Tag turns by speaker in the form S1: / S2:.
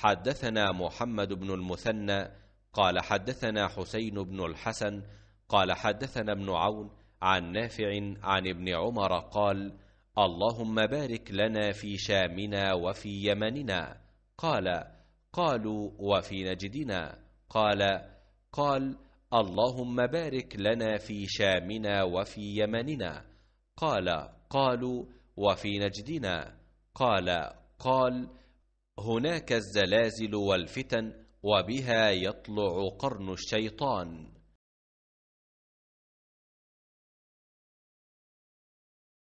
S1: حدثنا محمد بن
S2: المثنى قال حدثنا حسين بن الحسن قال حدثنا ابن عون عن نافع عن ابن عمر قال اللهم بارك لنا في شامنا وفي يمننا قال قالوا وفي نجدنا قال قال اللهم بارك لنا في شامنا وفي يمننا قال قالوا وفي نجدنا قال قال, قال هناك الزلازل والفتن وبها
S1: يطلع قرن الشيطان